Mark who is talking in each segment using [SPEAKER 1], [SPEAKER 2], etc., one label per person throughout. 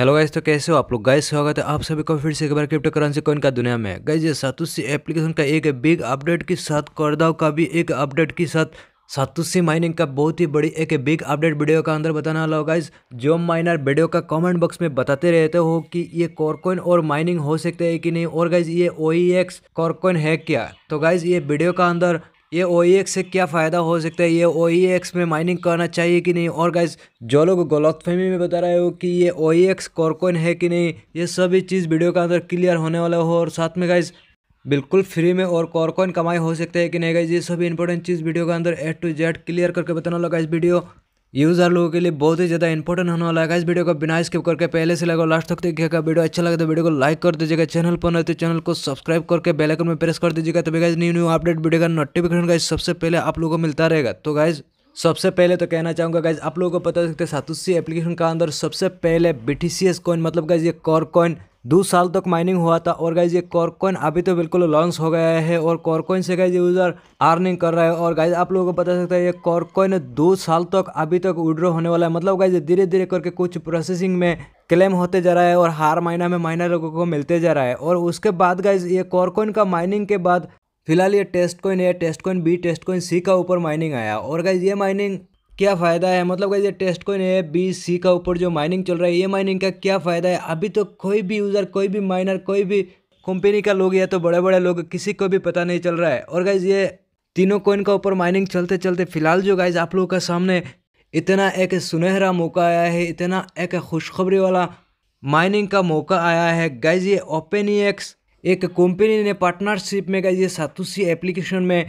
[SPEAKER 1] hello guys तो कैसे हो आप लोग गाइस स्वागत है आप सभी को फिर से एक बार क्रिप्टो करेंसी कॉइन का दुनिया में गाइस ये सातुसी एप्लीकेशन का एक बिग अपडेट के साथ करदाव का भी एक अपडेट के साथ सातुसी माइनिंग का बहुत ही बड़ी एक बिग अपडेट वीडियो का अंदर बताने वाला हो गाइस जो माइनर वीडियो का कमेंट बॉक्स में बताते रहते हो कि ये कॉरकॉइन और माइनिंग हो सकते है कि नहीं और गाइज ये ओ ई एक्स कॉरकॉइन है क्या तो गाइज ये वीडियो का अंदर ये ओ e से क्या फ़ायदा हो सकता है ये ओ e में माइनिंग करना चाहिए कि नहीं और गाइज जो लोग गलतफहमी में बता रहे हो कि ये ओ ई एक्स कॉर्कोइन है कि नहीं ये सभी चीज़ वीडियो के अंदर क्लियर होने वाला हो और साथ में गाइज बिल्कुल फ्री में और कॉर्कोइन कमाई हो सकता है कि नहीं गाइज ये सभी इंपॉर्टेंट चीज़ वीडियो के अंदर ए टू जेड क्लियर करके बताना लगा इस वीडियो यूजर लोगों के लिए बहुत ही ज़्यादा इंपॉर्टेंट होने वाला है इस वीडियो को बिना स्किप करके पहले से लगा लास्ट तक देखिएगा वीडियो अच्छा लगता है वीडियो को लाइक कर दीजिएगा चैनल पर नहीं तो चैनल को सब्सक्राइब करके बेल आइकन में प्रेस कर दीजिएगा तो guys new new update video का नोटिफिकेशन गाइज सबसे पहले आप लोगों को मिलता रहेगा तो गाइज सबसे पहले तो कहना चाहूँगा गाइज आप लोगों को पता सकते सातुसी एप्लीकेशन का अंदर सबसे पहले B T C S coin मतलब गाइज ये कॉर कॉइन दो साल तक माइनिंग हुआ था और गाइज ये कॉरकॉइन अभी तो बिल्कुल लॉन्च हो गया है और कॉरकॉइन से गाइज यूज़र अर्निंग कर रहा है और गाइज आप लोगों को बता सकता है ये कॉरकॉइन दो साल तक अभी तक विड्रॉ होने वाला है मतलब गाइज धीरे धीरे करके कुछ प्रोसेसिंग में क्लेम होते जा रहा है और हर महीना में माइनर लोगों को मिलते जा रहा है और उसके बाद गाइज ये कॉरकॉइन का माइनिंग के बाद फिलहाल ये टेस्ट कॉइन है test coin B test coin C का ऊपर माइनिंग आया और गाइज ये माइनिंग क्या फ़ायदा है मतलब ये टेस्ट कोइन है बी सी का ऊपर जो माइनिंग चल रहा है ये माइनिंग का क्या फ़ायदा है अभी तो कोई भी यूज़र कोई भी माइनर कोई भी कंपनी का लोग या तो बड़े बड़े लोग किसी को भी पता नहीं चल रहा है और गाइज ये तीनों कोइन का ऊपर माइनिंग चलते चलते फिलहाल जो गाइज आप लोगों का सामने इतना एक सुनहरा मौका आया है इतना एक खुशखबरी वाला माइनिंग का मौका आया है गाइज ये ओपन एक्स एक कंपनी ने पार्टनरशिप में गाइज ये सातुसी एप्लीकेशन में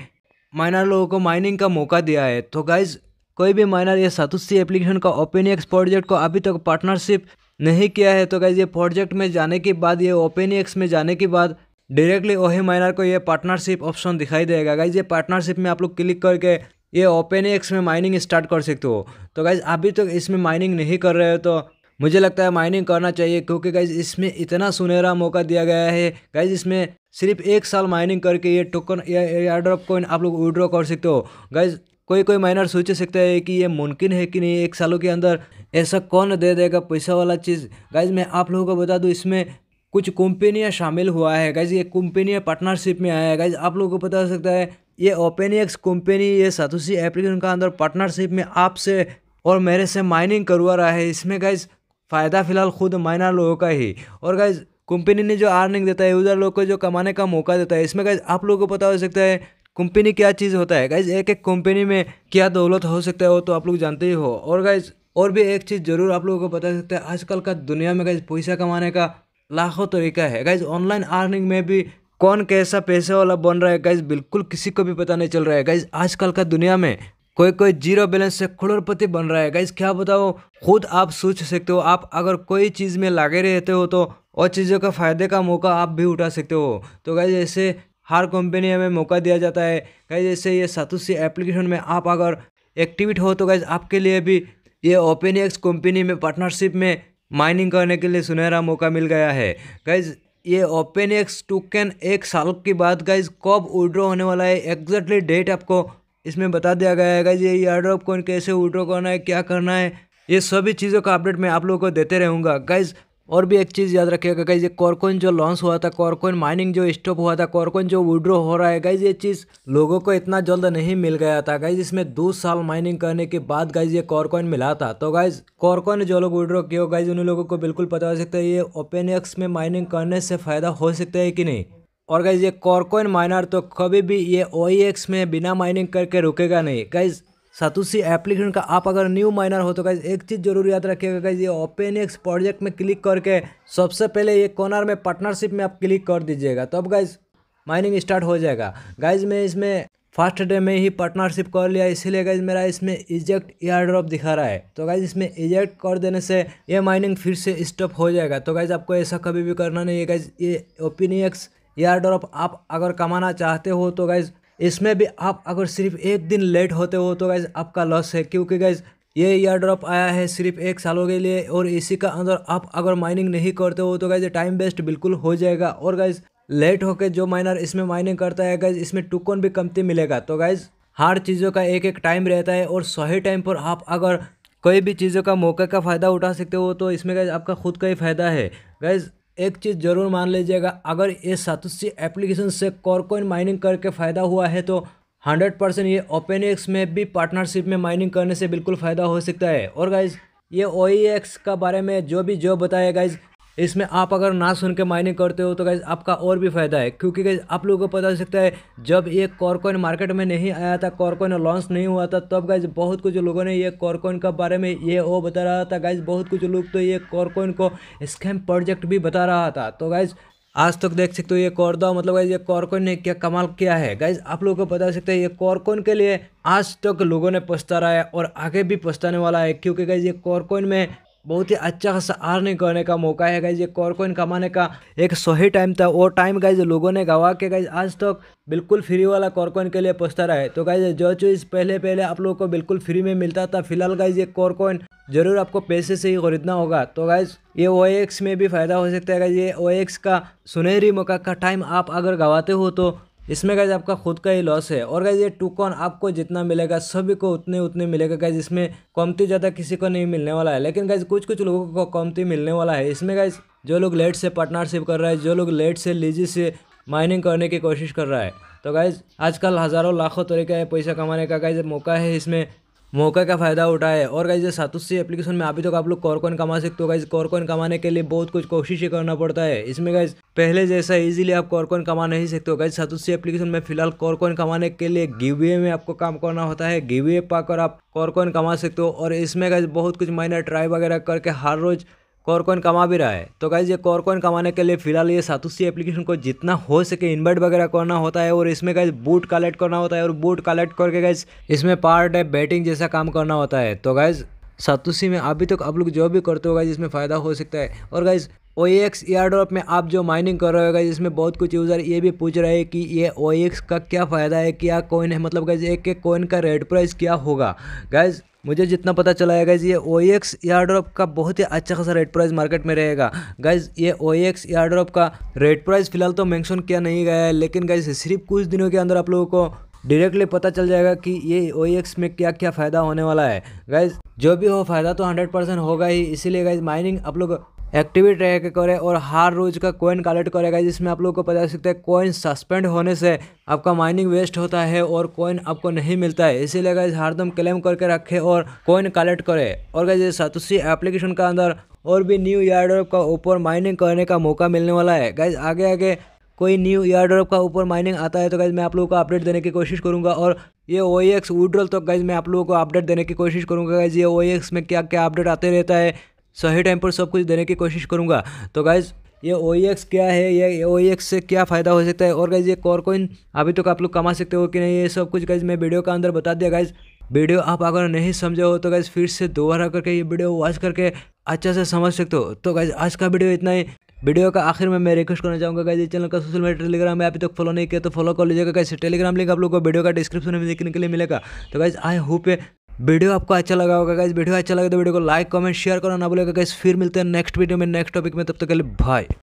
[SPEAKER 1] माइनर लोगों को माइनिंग का मौका दिया है तो गाइज कोई भी माइनर ये सातुसी एप्लीकेशन का ओपन एक्स प्रोजेक्ट को अभी तक तो पार्टनरशिप नहीं किया है तो गाइज ये प्रोजेक्ट में जाने के बाद ये ओपन एक्स में जाने के बाद डायरेक्टली वही माइनर को ये पार्टनरशिप ऑप्शन दिखाई देगा गाइज ये पार्टनरशिप में आप लोग क्लिक करके ये ओपन एक्स में माइनिंग स्टार्ट कर सकते हो तो गाइज अभी तक तो इसमें माइनिंग नहीं कर रहे हो तो मुझे लगता है माइनिंग करना चाहिए क्योंकि गाइज इसमें इतना सुनहरा मौका दिया गया है गाइज इसमें सिर्फ एक साल माइनिंग करके ये टोकन या एयर ड्रॉप कोइन आप लोग विड्रॉ कर सकते हो गाइज कोई कोई माइनर सोच सकता है कि ये मुमकिन है कि नहीं एक सालों के अंदर ऐसा कौन दे देगा पैसा वाला चीज़ गाइज मैं आप लोगों को बता दूँ इसमें कुछ कंपनियाँ शामिल हुआ है गाइज ये कंपनियाँ पार्टनरशिप में आया है गाइज आप लोगों को पता सकता है ये ओपन एक्स कंपनी ये सातुसी एप्लीकेशन का अंदर पार्टनरशिप में आपसे और मेरे से माइनिंग करवा रहा है इसमें गाइज फ़ायदा फ़िलहाल खुद माइनर लोगों का ही और गाइज कंपनी ने जो अर्निंग देता है उधर लोग को जो कमाने का मौका देता है इसमें गाइज आप लोगों को पता हो सकता है कंपनी क्या चीज़ होता है गाइज एक एक कंपनी में क्या दौलत हो सकता है वो तो आप लोग जानते ही हो और गाइज और भी एक चीज़ ज़रूर आप लोगों को बता सकते हैं आजकल का दुनिया में गाइज पैसा कमाने का लाखों तरीका है गाइज ऑनलाइन अर्निंग में भी कौन कैसा पैसे वाला बन रहा है गाइज बिल्कुल किसी को भी पता नहीं चल रहा है गाइज आजकल का दुनिया में कोई कोई जीरो बैलेंस से खुड़पति बन रहा है गाइज क्या बताओ खुद आप सोच सकते हो आप अगर कोई चीज़ में लगे रहते हो तो और चीज़ों का फ़ायदे का मौका आप भी उठा सकते हो तो गाइज ऐसे हर कंपनी में मौका दिया जाता है कहीं जैसे ये सातुसी एप्लीकेशन में आप अगर एक्टिवेट हो तो गाइज आपके लिए भी ये ओपन एक्स कंपनी में पार्टनरशिप में माइनिंग करने के लिए सुनहरा मौका मिल गया है गाइज ये ओपन एक्स टोकन एक साल के बाद गाइज कब विड्रॉ होने वाला है एग्जैक्टली डेट आपको इसमें बता दिया गया है गाइज ये एयरड्रॉप कौन कैसे विड्रॉ करना है क्या करना है ये सभी चीज़ों का अपडेट मैं आप लोगों को देते रहूँगा गाइज और भी एक चीज़ याद रखिएगा गाइज ये कॉरकोइन जो लॉन्च हुआ था कॉरकोइन माइनिंग जो स्टॉप हुआ था कॉरकोइन जो विड्रो हो रहा है गाइज ये चीज़ लोगों को इतना जल्द नहीं मिल गया था गाइज इसमें दो साल माइनिंग करने के बाद गाइज ये कॉरकोइन मिला था तो गाइज कॉरकोइन जो लोग विड्रो किए गाइज उन लोगों को बिल्कुल पता हो सकता है ये एक्स में माइनिंग करने से फ़ायदा हो सकता है कि नहीं और गाइज ये कॉरकोइन माइनर तो कभी भी ये ओ में बिना माइनिंग करके रुकेगा नहीं गाइज सातुसी एप्लीकेशन का आप अगर न्यू माइनर हो तो गाइज एक चीज़ जरूर याद रखिएगा गाइज ये ओपन एक्स प्रोजेक्ट में क्लिक करके सबसे पहले ये कॉर्नर में पार्टनरशिप में आप क्लिक कर दीजिएगा तो गाइज माइनिंग स्टार्ट हो जाएगा गाइज मैं इसमें फर्स्ट डे में ही पार्टनरशिप कर लिया इसीलिए गाइज मेरा इसमें इजेक्ट एयर ड्रॉप दिखा रहा है तो गाइज इसमें इजेक्ट कर देने से ये माइनिंग फिर से स्टॉप हो जाएगा तो गाइज आपको ऐसा कभी भी करना नहीं है गाइज ये ओपिनियक्स एयर ड्रॉप आप अगर कमाना चाहते हो तो गाइज इसमें भी आप अगर सिर्फ एक दिन लेट होते हो तो गैज़ आपका लॉस है क्योंकि गैज़ ये ईयर ड्रॉप आया है सिर्फ एक सालों के लिए और इसी का अंदर आप अगर माइनिंग नहीं करते हो तो गैज़ टाइम वेस्ट बिल्कुल हो जाएगा और गैज़ लेट होकर जो माइनर इसमें माइनिंग करता है गैज़ इसमें टुकन भी कमती मिलेगा तो गैज़ हर चीज़ों का एक एक टाइम रहता है और सही टाइम पर आप अगर कोई भी चीज़ों का मौके का फ़ायदा उठा सकते हो तो इसमें गैज़ आपका खुद का ही फ़ायदा है गैज़ एक चीज़ ज़रूर मान लीजिएगा अगर ये सातुसी एप्लीकेशन से कॉरकोइन माइनिंग करके फ़ायदा हुआ है तो हंड्रेड परसेंट ये ओपन एक्स में भी पार्टनरशिप में माइनिंग करने से बिल्कुल फ़ायदा हो सकता है और गाइज ये ओ का बारे में जो भी जो बताया गाइज इसमें आप अगर ना सुन के माइनिंग करते हो तो गैस आपका और भी फायदा है क्योंकि गैस आप लोगों को पता चल सकता है जब ये कॉरकॉइन मार्केट में नहीं आया था कॉरकॉइन लॉन्च नहीं हुआ था तब गैस बहुत कुछ लोगों ने ये कॉरकॉइन के बारे में ये वो बता रहा था गैस बहुत कुछ लोग तो ये कॉरकॉइन को स्कैम प्रोजेक्ट भी बता रहा था तो गैस आज तक देख सकते हो ये कॉरदा मतलब गाइज ये कॉरकॉइन ने क्या कमाल किया है गाइज आप लोगों को बता सकते हैं ये कॉरकॉइन के लिए आज तक लोगों ने पछता रहा है और आगे भी पछताने वाला है क्योंकि गाइज ये कॉरकोइन में बहुत ही अच्छा खासा अर्निंग करने का मौका है गाइज ये कॉर कमाने का एक सही टाइम था वो टाइम गाइज लोगों ने गवा के गाइज आज तक तो बिल्कुल फ्री वाला कॉर के लिए पछता रहा है तो गाइज जो चीज़ पहले पहले आप लोगों को बिल्कुल फ्री में मिलता था फिलहाल गाइज ये कॉर जरूर आपको पैसे से ही खरीदना होगा तो गाइज ये ओ में भी फायदा हो सकता है गाइज ये ओ का सुनहरी मौका का टाइम आप अगर गवाते हो तो इसमें गाइज आपका खुद का ही लॉस है और गाइज ये टू कॉन आपको जितना मिलेगा सभी को उतने उतने मिलेगा गाइज इसमें कमती ज़्यादा किसी को नहीं मिलने वाला है लेकिन गाइज कुछ कुछ लोगों को कमती मिलने वाला है इसमें गाइज जो लोग लेट से पार्टनरशिप कर रहा है जो लोग लेट से लीजी से माइनिंग करने की कोशिश कर रहा है तो गाइज आजकल हज़ारों लाखों तरीका है पैसा कमाने का गाइज मौका है इसमें मौका का फ़ायदा उठाए और गाइज सातुस सी एप्लीकेशन में अभी तक तो आप लोग कॉरकॉइन कमा सकते हो गाइज कॉरकॉइन कमाने के लिए बहुत कुछ कोशिश करना पड़ता है इसमें गाइज पहले जैसा इजीली आप कॉर्कॉइन कमा नहीं सकते हो गाइज सातुस सी एप्लीकेशन में फिलहाल कॉर्कॉइन कमाने के लिए गिवे में आपको काम करना होता है गिवे पाकर आप कॉर्कॉइन कमा सकते हो और इसमें गाइज बहुत कुछ माइनर ट्राई वगैरह करके हर रोज़ कॉरकॉइन कमा भी रहा है तो गाइज ये कॉरकॉइन कमाने के लिए फिलहाल ये सातुसी एप्लीकेशन को जितना हो सके इन्वर्ट वगैरह करना होता है और इसमें गाइज बूट कलेक्ट करना होता है और बूट कलेक्ट करके गाइज इसमें पार्ट है बैटिंग जैसा काम करना होता है तो गाइज सातुसी में अभी तक तो आप लोग जो भी करते हो गाइज इसमें फ़ायदा हो सकता है और गाइज ओ एक्स ईयर में आप जो माइनिंग कर रहे हो गाइज इसमें बहुत कुछ यूज़र ये भी पूछ रहे हैं कि ये ओ का क्या फ़ायदा है क्या कॉइन है मतलब गाइज एक एक कॉइन का रेट प्राइस क्या होगा गाइज मुझे जितना पता चला है गाइज़ ये ओ एक्स एयर ड्रॉप का बहुत ही अच्छा खासा रेट प्राइस मार्केट में रहेगा गाइज़ ये ओ एक्स एयर ड्रॉप का रेट प्राइस फिलहाल तो मेंशन किया नहीं गया है लेकिन गाइज़ सिर्फ कुछ दिनों के अंदर आप लोगों को डायरेक्टली पता चल जाएगा कि ये ओ में क्या क्या फ़ायदा होने वाला है गाइज जो भी हो फ़ायदा तो हंड्रेड परसेंट होगा ही इसीलिए गाइज माइनिंग आप लोग एक्टिविटी ट्रैक करें और हर रोज का कोइन कलेक्ट करेगा जिसमें आप लोग को पता सकता है कोइन सस्पेंड होने से आपका माइनिंग वेस्ट होता है और कोइन आपको नहीं मिलता है इसीलिए गाइज हरदम क्लेम करके रखें और कोइन कलेक्ट करें और गाइज सातुसी एप्लीकेशन का अंदर और भी न्यू ईयर का ऊपर माइनिंग करने का मौका मिलने वाला है गाइज आगे आगे कोई न्यू ईयर का ऊपर माइनिंग आता है तो गाइज मैं आप लोगों को अपडेट देने की कोशिश करूंगा और ये ओ एक्स तो गाइज मैं आप लोगों को अपडेट देने की कोशिश करूंगा गाइज ये ओ एक्स में क्या क्या अपडेट आते रहता है सही टाइम पर सब कुछ देने की कोशिश करूँगा तो गाइज़ ये ओ e क्या है ये ओ e से क्या फ़ायदा हो सकता है और गाइज ये कोइन अभी तक तो आप लोग कमा सकते हो कि नहीं ये सब कुछ गाइज मैं वीडियो का अंदर बता दिया गाइज वीडियो आप अगर नहीं समझे हो तो गाइज फिर से दोबारा करके ये वीडियो वॉच करके अच्छा से समझ सकते हो तो गाइज आज का वीडियो इतना ही वीडियो का आखिर में मैं रिक्वेस्ट करना चाहूँगा गाइज चैनल का सोशल मीडिया टेलीग्राम में अभी तक फॉलो नहीं किया तो फॉलो कर लीजिएगा कैसे टेलीग्राम लिंक आप लोग को वीडियो का डिस्क्रिप्शन में देखने के लिए मिलेगा तो गाइज आई होप वीडियो आपको अच्छा लगा होगा गाइज वीडियो अच्छा लगे तो वीडियो को लाइक कमेंट शेयर करो ना बोलेगा गाइज फिर मिलते हैं नेक्स्ट वीडियो में नेक्स्ट टॉपिक में तब तक के लिए बाय